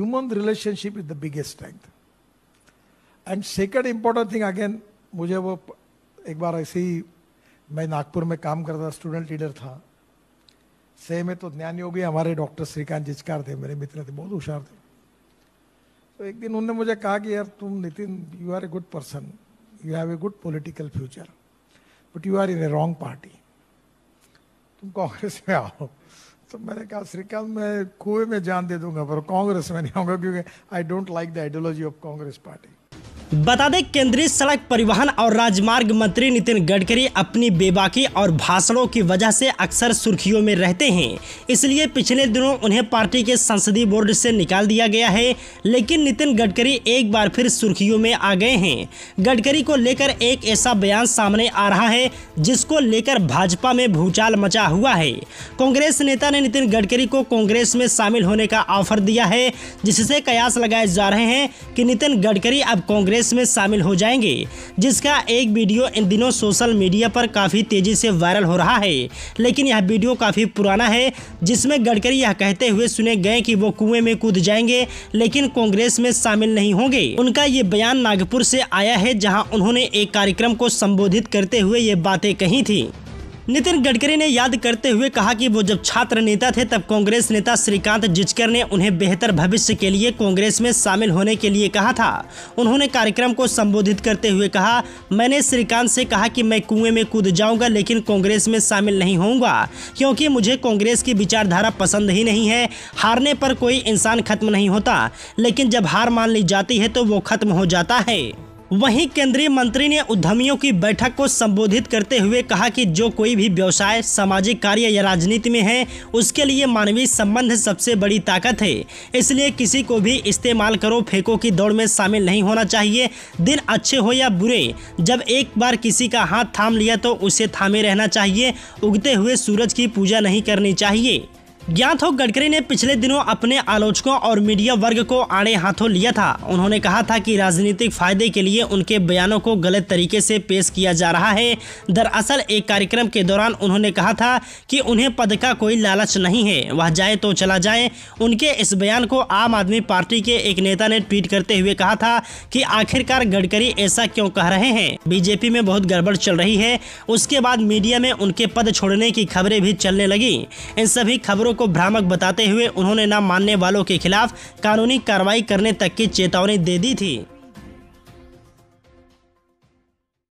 human relationship is the biggest strength and second important thing again मुझे वो एक बार ऐसे ही मैं नागपुर में काम करता स्टूडेंट लीडर था से में तो ज्ञान योगी हमारे डॉक्टर श्रीकांत जिचकार थे मेरे मित्र थे बहुत होशियार थे तो एक दिन उन्होंने मुझे कहा कि यार तुम Nitin you are a good person you have a good political future but you are in a wrong party तुम कांग्रेस में आओ तो मैंने कहा श्रीकांत मैं कुएं में जान दे दूंगा पर कांग्रेस में नहीं आऊंगा क्योंकि I don't like the ideology of Congress party बता दें केंद्रीय सड़क परिवहन और राजमार्ग मंत्री नितिन गडकरी अपनी बेबाकी और भाषणों की वजह से अक्सर सुर्खियों में रहते हैं इसलिए पिछले दिनों उन्हें पार्टी के संसदीय बोर्ड से निकाल दिया गया है लेकिन नितिन गडकरी एक बार फिर सुर्खियों में आ गए हैं गडकरी को लेकर एक ऐसा बयान सामने आ रहा है जिसको लेकर भाजपा में भूचाल मचा हुआ है कांग्रेस नेता ने नितिन गडकरी को कांग्रेस में शामिल होने का ऑफर दिया है जिससे कयास लगाए जा रहे हैं कि नितिन गडकरी अब कांग्रेस रेस में शामिल हो जाएंगे जिसका एक वीडियो इन दिनों सोशल मीडिया पर काफ़ी तेज़ी से वायरल हो रहा है लेकिन यह वीडियो काफ़ी पुराना है जिसमें गडकरी यह कहते हुए सुने गए कि वो कुएं में कूद जाएंगे लेकिन कांग्रेस में शामिल नहीं होंगे उनका ये बयान नागपुर से आया है जहाँ उन्होंने एक कार्यक्रम को संबोधित करते हुए ये बातें कही थी नितिन गडकरी ने याद करते हुए कहा कि वो जब छात्र नेता थे तब कांग्रेस नेता श्रीकांत जिचकर ने उन्हें बेहतर भविष्य के लिए कांग्रेस में शामिल होने के लिए कहा था उन्होंने कार्यक्रम को संबोधित करते हुए कहा मैंने श्रीकांत से कहा कि मैं कुएं में कूद जाऊंगा लेकिन कांग्रेस में शामिल नहीं होऊंगा क्योंकि मुझे कांग्रेस की विचारधारा पसंद ही नहीं है हारने पर कोई इंसान खत्म नहीं होता लेकिन जब हार मान ली जाती है तो वो खत्म हो जाता है वहीं केंद्रीय मंत्री ने उद्यमियों की बैठक को संबोधित करते हुए कहा कि जो कोई भी व्यवसाय सामाजिक कार्य या राजनीति में है उसके लिए मानवीय संबंध सबसे बड़ी ताकत है इसलिए किसी को भी इस्तेमाल करो फेंको की दौड़ में शामिल नहीं होना चाहिए दिन अच्छे हो या बुरे जब एक बार किसी का हाथ थाम लिया तो उसे थामे रहना चाहिए उगते हुए सूरज की पूजा नहीं करनी चाहिए ज्ञात हो गडकरी ने पिछले दिनों अपने आलोचकों और मीडिया वर्ग को आड़े हाथों लिया था उन्होंने कहा था कि राजनीतिक फायदे के लिए उनके बयानों को गलत तरीके से पेश किया जा रहा है दरअसल एक कार्यक्रम के दौरान उन्होंने कहा था कि उन्हें पद का कोई लालच नहीं है वह जाए तो चला जाए उनके इस बयान को आम आदमी पार्टी के एक नेता ने ट्वीट करते हुए कहा था की आखिरकार गडकरी ऐसा क्यों कह रहे हैं बीजेपी में बहुत गड़बड़ चल रही है उसके बाद मीडिया में उनके पद छोड़ने की खबरें भी चलने लगी इन सभी खबरों खबरों को भ्रामक बताते हुए उन्होंने न मानने वालों के खिलाफ कानूनी कार्रवाई करने तक की चेतावनी दे दी थी